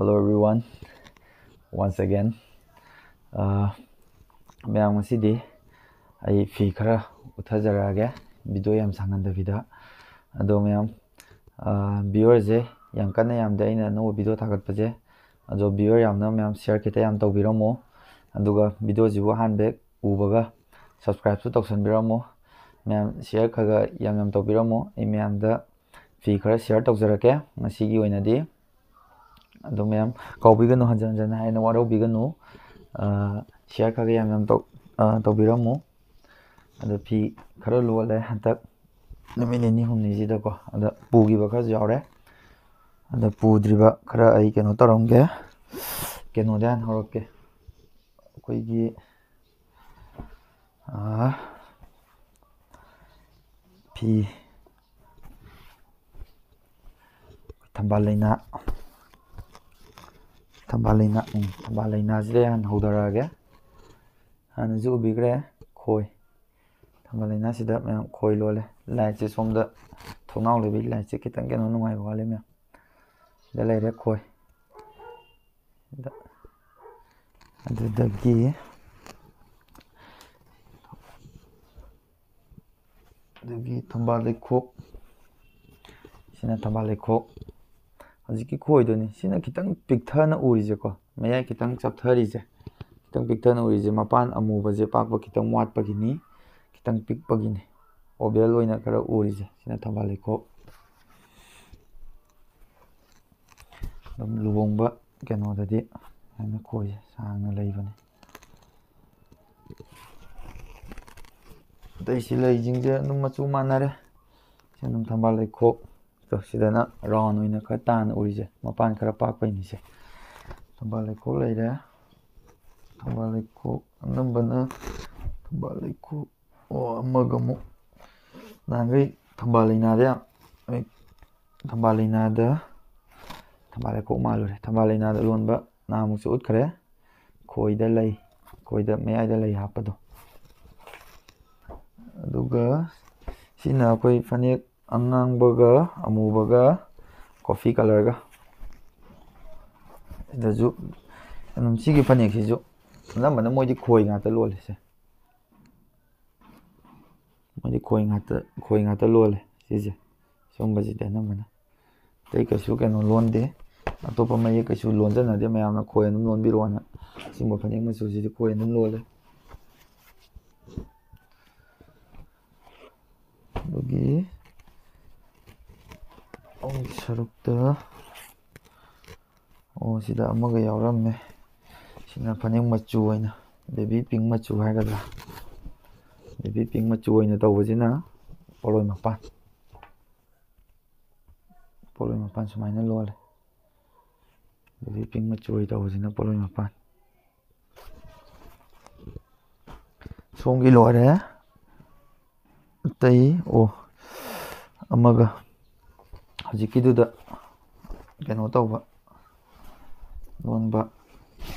Hello everyone. Once again. Uh, meang si di ay fi kara utazara ge bidoy am sanganda bida. Ado meam uh, biyor ze yang kana yam dai na no bidoy tagat paje. Ado biyor yam na meam share kita yam tok biromo. Aduga bidoy jibo hanbe ubaga subscribe to toksan biromo. Meam share kaga yam yam tok biromo. Imeam da fi kara share tok zara ge masigi oina di. ꯑꯗꯣ ꯃꯌꯥꯝ ꯀꯥꯎꯕꯤꯒꯅꯨ ꯍꯟꯖꯤꯟ ꯍꯟꯖꯤꯟ ꯍꯥꯏꯅ ꯋꯥꯔꯧꯕꯤꯒꯅꯨ share ꯈꯔ ꯌꯥꯝ ꯌꯥꯝ ꯇꯧꯕꯤꯔꯝꯃꯨ ꯑꯗꯣ ꯐꯤ ꯈꯔ ꯂꯣꯜꯂꯦ ꯍꯟꯗꯛ ꯅꯨꯃꯤꯠ ꯅꯤꯅꯤ ꯍꯨꯝꯅꯤꯁꯤꯗꯀꯣ ꯑꯗ ꯄꯨꯈꯤꯕ ꯈꯔꯁꯨ ꯌꯥꯎꯔꯦ ꯑꯗ ꯄꯨꯗ꯭ꯔꯤꯕ ꯈꯔ ꯑꯩ ꯀꯩꯅꯣ ꯇꯧꯔꯝꯒꯦ ꯀꯩꯅꯣꯗ ꯍꯥꯟꯅ ꯍꯧꯔꯛꯀꯦ ꯑꯩꯈꯣꯏꯒꯤ ꯐꯤ ꯊꯝꯕꯥꯜ ꯂꯩꯅꯥ thambalina um thambalina jile han hodara ge han ju bigre khoi thambalina sida mayam khoi lole lai chi somda thongaw le bi lai chi kitang ge no nungai wa le mayam da lai re khoi da adu da gi adu gi thambal le khok sina thambal le khok Aji ki koi doni sina kitang piktana uri je ko maya kitang chap thari je kitang piktana uri ma mapan amu baje pak pa kitang wat pa gini kitang pik pa gini obel loina kara uri je sina tamale ko dam lubong ba keno tadi, di ana koi je sang na lai ba ne dai si lai jing je ma chu ma na re sina tamale ko ꯇꯣ ꯁꯤꯗꯅ round ꯑꯣꯏꯅ ꯈꯔ ꯇꯥꯅ ꯎꯔꯤꯁꯦ ꯃꯄꯥꯟ ꯈꯔ ꯄꯥꯛꯄꯩꯅꯤꯁꯦ ꯊꯝꯕꯥꯜ ꯂꯩꯈꯣꯛ ꯂꯩꯔꯦ ꯊꯝꯕꯥꯜ ꯂꯩꯈꯣꯛ ꯑꯅꯝꯕꯅ ꯊꯝꯕꯥꯜ ꯂꯩꯈꯣꯛ ꯑꯣ ꯑꯃꯒ ꯑꯃꯨꯛ ꯅꯍꯥꯟꯈꯩ ꯊꯝꯕꯥꯜ ꯂꯩꯅꯥꯗ ꯌꯥꯝ ꯑꯩ ꯊꯝꯕꯥꯜ ꯂꯩꯅꯥꯗ ꯊꯝꯕꯥꯜ ꯂꯩꯈꯣꯛ ꯃꯥꯜꯂꯨꯔꯦ ꯊꯝꯕꯥꯜ ꯂꯩꯅꯥꯗ ꯂꯣꯟꯕ ꯅꯍꯥꯟꯃꯨꯛꯁꯨ ꯎꯠꯈ꯭ꯔꯦ ꯈꯣꯏꯗ ꯂꯩ ꯈꯣꯏꯗ ꯃꯌꯥꯏꯗ ꯂꯩ ꯍꯥꯞꯄꯗꯣ ꯑꯗꯨꯒ ꯁꯤꯅ ꯑꯩꯈꯣꯏ ꯐꯅꯦꯛ अंगांबग कॉफी कलरग का फने मोदी खोई घाट लोल से मोदी खोई घाट खोई घाट लोल से सोमजे अंबना कई कई लोदे अतोप मई कई लोजनदे मैं खोई लोबीर इसमें फने खोई लोल Okay. 이 샤룩들 어 시다 아마가 야오람네 시나 반영 맞추 오이나 베비 빙 맞추 하가다 베비 빙 맞추 오이나 다 오지나 볼로이 막반 볼로이 막반 수마이나 로알레 베비 빙 맞추 오이다 오지나 볼로이 막반 송기 로알레 tây ồ âm mà ꯍꯧꯖꯤꯛꯀꯤꯗꯨꯗ ꯀꯩꯅꯣ ꯇꯧꯕ ꯂꯣꯟꯕ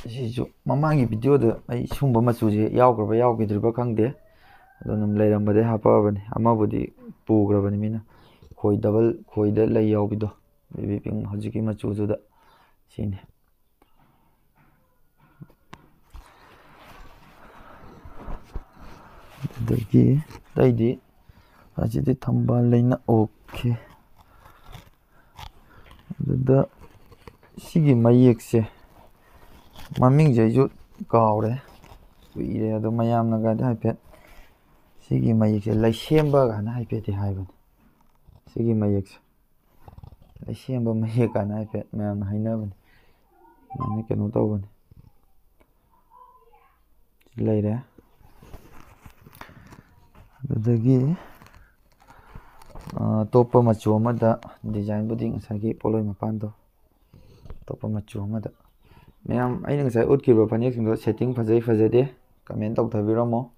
ꯁꯤꯁꯨ ꯃꯃꯥꯡꯒꯤ ꯚꯤꯗꯤꯑꯣꯗ ꯑꯩ ꯁꯨꯝꯕ ꯃꯆꯨꯁꯦ ꯌꯥꯎꯈ꯭ꯔꯕ ꯌꯥꯎꯈꯤꯗ꯭ꯔꯤꯕ ꯈꯪꯗꯦ ꯑꯗꯣ ꯑꯗꯨꯝ ꯂꯩꯔꯝꯕꯗꯩ ꯍꯥꯄꯛꯑꯕꯅꯤ ꯑꯃꯕꯨꯗꯤ ꯄꯨꯈ꯭ꯔꯕꯅꯤ ꯃꯤꯅ ꯈꯣꯏ ꯗꯕꯜ ꯈꯣꯏꯗ ꯂꯩ ꯌꯥꯎꯕꯤꯗꯣ ꯕꯦꯕꯤ ꯄꯤꯡ ꯍꯧꯖꯤꯛꯀꯤ ꯃꯆꯨꯗꯨꯗ ꯁꯤꯅꯤ ꯑꯗꯒꯤ ꯑꯇꯩꯗꯤ ꯑꯁꯤꯗꯤ ꯊꯝꯕꯥꯜ ꯂꯩꯅ ꯑꯣꯀꯦ ꯑꯗꯨꯗ ꯁꯤꯒꯤ ꯃꯌꯦꯛꯁꯦ ꯃꯃꯤꯡꯁꯦ ꯑꯩꯁꯨ ꯀꯥꯎꯔꯦ ꯀꯨꯏꯔꯦ ꯑꯗꯣ ꯃꯌꯥꯝꯅꯒꯗꯤ ꯍꯥꯏꯐꯦꯠ ꯁꯤꯒꯤ ꯃꯌꯦꯛꯁꯦ ꯂꯩꯁꯦꯝꯕ ꯀꯥꯏꯅ ꯍꯥꯏꯐꯦꯠꯇꯤ ꯍꯥꯏꯕꯅꯤ ꯁꯤꯒꯤ ꯃꯌꯦꯛꯁꯦ ꯂꯩꯁꯦꯝꯕ ꯃꯌꯦꯛ ꯀꯥꯏꯅ ꯍꯥꯏꯐꯦꯠ ꯃꯌꯥꯝꯅ ꯍꯥꯏꯅꯕꯅꯤ ꯑꯗꯨꯃꯥꯏꯅ ꯀꯩꯅꯣ ꯇꯧꯕꯅꯤ ꯂꯩꯔꯦ ꯑꯗꯨꯗꯒꯤ Uh, topa macu amada design buding sagi polo ima pando topa macu amada meam aining sai utki ro panye sing do setting fazai fazai de comment dok tabi romo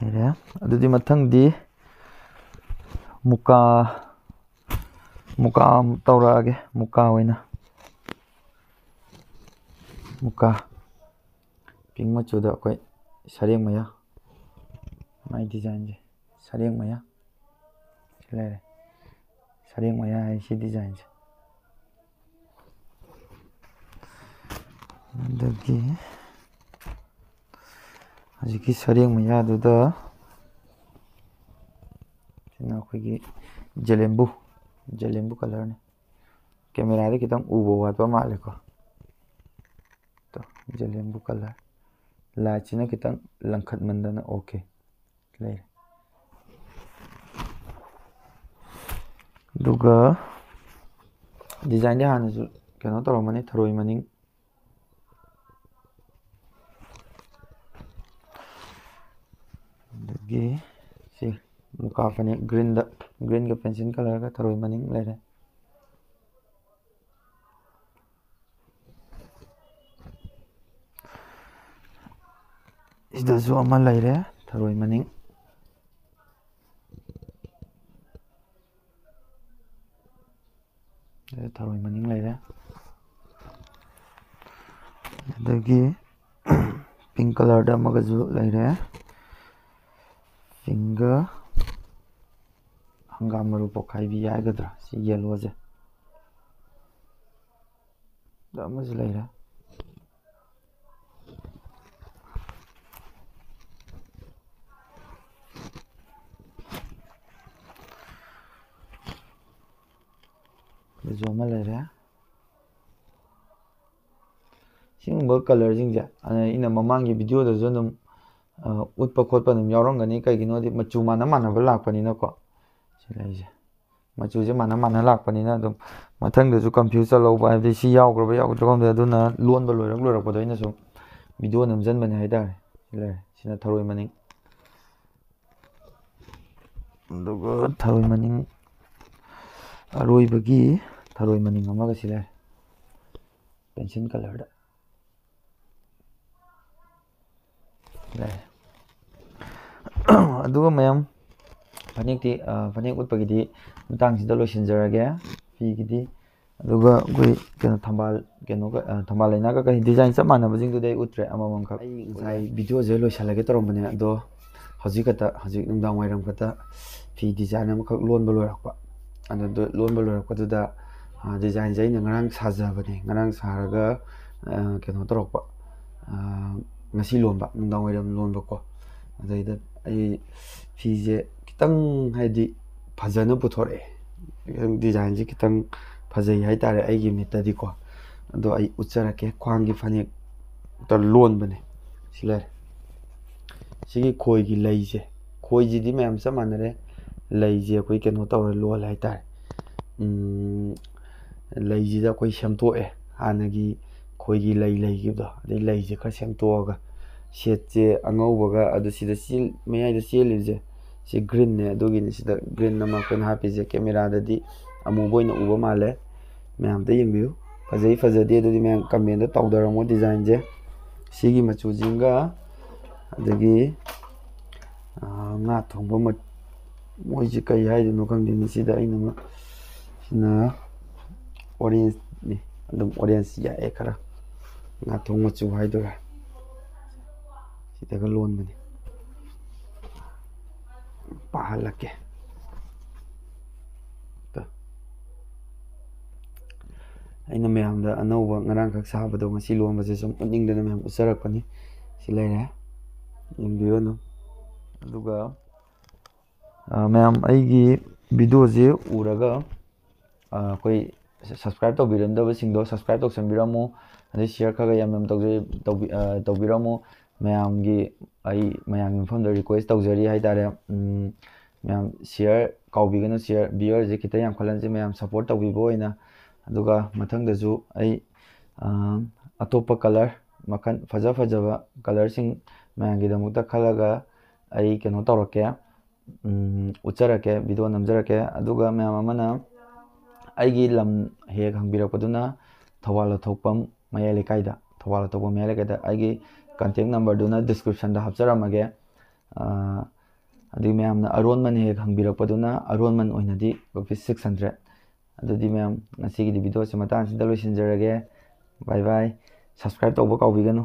ere adu di matang di muka muka taura age muka waina muka ping macu da koi sharing maya ꯃꯥꯏ ꯗꯤꯖꯥꯏꯟꯁꯦ ꯁꯔꯦꯡ ꯃꯌꯥ ꯁꯤ ꯂꯩꯔꯦ ꯁꯔꯦꯡ ꯃꯌꯥ ꯍꯥꯏ ꯁꯤ ꯗꯤꯖꯥꯏꯟꯁꯦ ꯑꯗꯒꯤ ꯍꯧꯖꯤꯛꯀꯤ ꯁꯔꯦꯡ ꯃꯌꯥꯗꯨꯗ ꯁꯤꯅ ꯑꯩꯈꯣꯏꯒꯤ ꯖꯦꯂꯦꯝꯕꯨ ꯖꯦꯂꯦꯝꯕꯨ ꯀꯂꯔꯅꯤ ꯀꯦꯃꯦꯔꯥꯗ ꯈꯤꯇꯪ ꯎꯕ ꯋꯥꯠꯄ ꯃꯥꯜꯂꯦꯀꯣ ꯖꯦꯂꯦꯝꯕꯨ ꯀꯂꯔ ꯂꯥꯏꯠꯁꯤꯅ ꯈꯤꯇꯪ ꯂꯪꯈꯠꯃꯟꯗꯅ okay Clear. Duga desainnya dia hanya Karena taruh mana taruh mana ini. Lagi si muka apa nih? green da green ke pensil color ke taruh mana ini lahir. Ini dah zoom malah ya taruh mana थारोय मनिंग लाइदा अदगी pink colour दा मगजु लाइदा finger हंगाम रूप खाइ बियाय गद्रा सि येलो जे resume ꯁꯤꯒꯨꯝꯕ ꯀꯂꯔꯁꯤꯡꯁꯦ ꯑꯩꯅ ꯃꯃꯥꯡꯒꯤ ꯚꯤꯗꯤꯑꯣꯗꯁꯨ ꯑꯗꯨꯝ ꯎꯠꯄ ꯈꯣꯠꯄ ꯑꯗꯨꯝ ꯌꯥꯎꯔꯝꯒꯅꯤ ꯀꯩꯒꯤꯅꯣꯗꯤ ꯃꯆꯨ ꯃꯥꯟꯅ ꯃꯥꯟꯅꯕ ꯂꯥꯛꯄꯅꯤꯅꯀꯣ ꯁꯤ ꯂꯩꯁꯦ ꯃꯆꯨꯁꯦ ꯃꯥꯟꯅ ꯃꯥꯟꯅ ꯂꯥꯛꯄꯅꯤꯅ ꯑꯗꯨꯝ ꯃꯊꯪꯗꯁꯨ ꯀꯟꯐ꯭ꯌꯨꯁ ꯆꯠꯍꯧꯕ ꯍꯥꯏꯕꯗꯤ ꯁꯤ ꯌꯥꯎꯈ꯭ꯔꯕ ꯌꯥꯎꯗ꯭ꯔꯕ ꯈꯪꯗꯦ ꯑꯗꯨꯅ ꯂꯣꯟꯕ ꯂꯣꯏꯔꯛ ꯂꯣꯏꯔꯛꯄꯗ ꯑꯩꯅ ꯁꯨꯝ ꯚꯤꯗꯤꯑꯣ ꯅꯝꯁꯤꯟꯕꯅꯦ ꯍꯥꯏꯇꯥꯔꯦ ꯁꯤ ꯂꯩꯔꯦ ꯁꯤꯅ ꯊꯔꯣꯏ ꯃꯅꯤꯡ ꯑꯗꯨꯒ ꯊꯔꯣꯏ ꯃꯅꯤꯡ ꯑꯔꯣꯏꯕꯒꯤ ꯊꯔꯣꯏ ꯃꯅꯤꯡ ꯑꯃꯒ ꯁꯤ ꯂꯩꯔꯦ ꯄꯦꯟꯁꯤꯜ ꯀꯂꯔꯗ ꯂꯩꯔꯦ ꯑꯗꯨꯒ ꯃꯌꯥꯝ ꯐꯅꯦꯛꯇꯤ ꯐꯅꯦꯛ ꯎꯠꯄꯒꯤꯗꯤ ꯃꯇꯥꯡꯁꯤꯗ ꯂꯣꯏꯁꯤꯟꯖꯔꯒꯦ ꯐꯤꯒꯤꯗꯤ ꯑꯗꯨꯒ ꯑꯩꯈꯣꯏ ꯀꯩꯅꯣ ꯊꯝꯕꯥꯜ ꯀꯩꯅꯣꯒ ꯊꯝꯕꯥꯜ ꯂꯩꯅꯥꯒ ꯀꯩ ꯗꯤꯖꯥꯏꯟ ꯆꯞ ꯃꯥꯟꯅꯕꯁꯤꯡꯗꯨꯗꯤ ꯑꯩ ꯎꯠꯇ꯭ꯔꯦ ꯑꯃꯃꯝꯈꯛ ꯑꯩ ꯉꯁꯥꯏ ꯚꯤꯗꯤꯑꯣꯁꯦ ꯂꯣꯏꯁꯤꯜꯂꯒꯦ ꯇꯧꯔꯝꯕꯅꯦ ꯑꯗꯣ ꯍꯧꯖꯤꯛ ꯈꯛꯇ ꯍꯧꯖꯤꯛ ꯅꯨꯡꯗꯥꯡ ꯋꯥꯏꯔꯝ ꯈꯛꯇ ꯐꯤ ꯗꯤꯖꯥꯏꯟ ꯑꯃꯈꯛ ꯂꯣꯟꯕ ꯂꯣꯏꯔꯛꯄ ꯑꯗꯨꯗ ꯂꯣꯟꯕ ꯂꯣꯏꯔꯛꯄꯗꯨꯗ ꯗꯤꯖꯥꯏꯟꯁꯦ ꯑꯩꯅ ꯉꯔꯥꯡ ꯁꯥꯖꯕꯅꯦ ꯉꯔꯥꯡ ꯁꯥꯔꯒ ꯀꯩꯅꯣ ꯇꯧꯔꯛꯄ ꯉꯁꯤ ꯂꯣꯟꯕ ꯅꯨꯡꯗꯥꯡ ꯋꯥꯏꯔꯝ ꯂꯣꯟꯕꯀꯣ ꯑꯗꯩꯗ ꯑꯩ ꯐꯤꯁꯦ ꯈꯤꯇꯪ ꯍꯥꯏꯗꯤ ꯐꯖꯅ ꯄꯨꯊꯣꯔꯛꯑꯦ ꯈꯤꯇꯪ ꯗꯤꯖꯥꯏꯟꯁꯦ ꯈꯤꯇꯪ ꯐꯖꯩ ꯍꯥꯏꯇꯥꯔꯦ ꯑꯩꯒꯤ ꯃꯤꯠꯇꯗꯤꯀꯣ ꯑꯗꯣ ꯑꯩ ꯎꯠꯆꯔꯛꯀꯦ ꯈ꯭ꯋꯥꯡꯒꯤ ꯐꯅꯦꯛꯇ ꯂꯣꯟꯕꯅꯦ ꯁꯤ ꯂꯩꯔꯦ ꯁꯤꯒꯤ ꯈꯣꯏꯒꯤ ꯂꯩꯁꯦ ꯈꯣꯏꯁꯤꯗꯤ ꯃꯌꯥꯝ ꯆꯞ ꯃꯥꯟꯅꯔꯦ ꯂꯩꯁꯦ ꯑꯩꯈꯣꯏ ꯀꯩꯅꯣ ꯇꯧꯔ ꯂꯣꯜꯂꯦ ꯍꯥꯏꯇꯥꯔꯦ ꯂꯩꯁꯤꯗ ꯑꯩꯈꯣꯏ ꯁꯦꯝꯇꯣꯛꯑꯦ ꯍꯥꯟꯅꯒꯤ ꯑꯩꯈꯣꯏꯒꯤ ꯂꯩ ꯂꯩꯈꯤꯕꯗꯣ ꯑꯗꯩ ꯂꯩꯁꯦ ꯈꯔ ꯁꯦꯝꯇꯣꯛꯑꯒ ꯁꯦꯠꯁꯦ ꯑꯉꯧꯕꯒ ꯑꯗꯨ ꯁꯤꯗ ꯃꯌꯥꯏꯗ ꯆꯦꯜꯂꯤꯕꯁꯦ ꯁꯤ ꯒ꯭ꯔꯤꯟꯅꯦ ꯑꯗꯨꯒꯤꯅꯤ ꯁꯤꯗ ꯒ꯭ꯔꯤꯟ ꯑꯃ ꯑꯩꯈꯣꯏꯅ ꯍꯥꯞꯄꯤꯁꯦ ꯀꯦꯃꯦꯔꯥꯗꯗꯤ ꯑꯃꯨꯕ ꯑꯣꯏꯅ ꯎꯕ ꯃꯥꯜꯂꯦ ꯃꯌꯥꯝꯇ ꯌꯦꯡꯕꯤꯌꯨ ꯐꯖꯩ ꯐꯖꯗꯦ ꯑꯗꯨꯗꯤ ꯃꯌꯥꯝ ꯀꯃꯦꯟꯗ ꯇꯧꯗꯔꯝꯃꯣ ꯗꯤꯖꯥꯏꯟꯁꯦ ꯁꯤꯒꯤ ꯃꯆꯨꯁꯤꯡꯒ ꯑꯗꯒꯤ ꯉꯥ ꯊꯣꯡꯕ ꯃꯣꯏꯁꯤ ꯀꯩ ꯍꯥꯏꯗꯣꯏꯅꯣ ꯈꯪꯗꯦꯅꯦ ꯁꯤꯗ ꯑꯩꯅ ꯑꯃ ꯁꯤꯅ oriyan ni adum oriyan siya e kara na tungo chu hai dura si daga lon mani pahala ke ta aina me hamda anau ba ngarang kak sa ba dong si lon som ning da na me hamda sara ka ni si lai ra ning bi yo no duga ma'am aigi video je uraga koi subscribe तो भी रहने दो बस इंदौ subscribe तो संभी रहा अंदर share कर गया मैं तो तो तो भी रहा मु मैं आंगी आई मैं आंगी फोन दे रिक्वेस्ट तो जरी है तारे मैं शेयर काउ भी करना शेयर बियर जी कितने आप खोलने जी मैं सपोर्ट तो भी बो इना तो का मतंग द जो आई अटोप कलर मकन फजा कलर सिंग मैं आंगी खलगा आई के नोट रखे उचर रखे ꯑꯩꯒꯤ ꯂꯝ ꯍꯦꯛ ꯍꯪꯕꯤꯔꯛꯄꯗꯨꯅ ꯊꯧꯕꯥꯜ ꯂꯧꯊꯣꯛꯐꯝ ꯃꯌꯥꯏ ꯂꯩꯀꯥꯏꯗ ꯊꯧꯕꯥꯜ ꯂꯧꯊꯣꯛꯐꯝ ꯃꯌꯥꯏ ꯂꯩꯀꯥꯏꯗ ꯑꯩꯒꯤ ꯀꯟꯇꯦꯛ ꯅꯝꯕꯔꯗꯨꯅ ꯗꯤꯁꯀ꯭ꯔꯤꯞꯁꯟꯗ ꯍꯥꯞꯆꯔꯝꯃꯒꯦ ꯑꯗꯨꯒꯤ ꯃꯌꯥꯝꯅ ꯑꯔꯣꯟꯃꯟ ꯍꯦꯛ ꯍꯪꯕꯤꯔꯛꯄꯗꯨꯅ ꯑꯔꯣꯟꯃꯟ ꯑꯣꯏꯅꯗꯤ ꯔꯨꯄꯤꯁ ꯁꯤꯛꯁ ꯍꯟꯗ꯭ꯔꯦꯠ ꯑꯗꯨꯗꯤ ꯃꯌꯥꯝ ꯉꯁꯤꯒꯤꯗꯤ ꯚꯤꯗꯤꯑꯣꯁꯤ ꯃꯇꯥꯡꯁꯤꯗ ꯂꯣꯏꯁꯤꯟꯖꯔꯒꯦ ꯕꯥꯏ ꯕꯥꯏ ꯁꯕꯁꯀ꯭ꯔꯥꯏꯕ ꯇꯧꯕ ꯀꯥꯎꯕꯤꯒꯅꯨ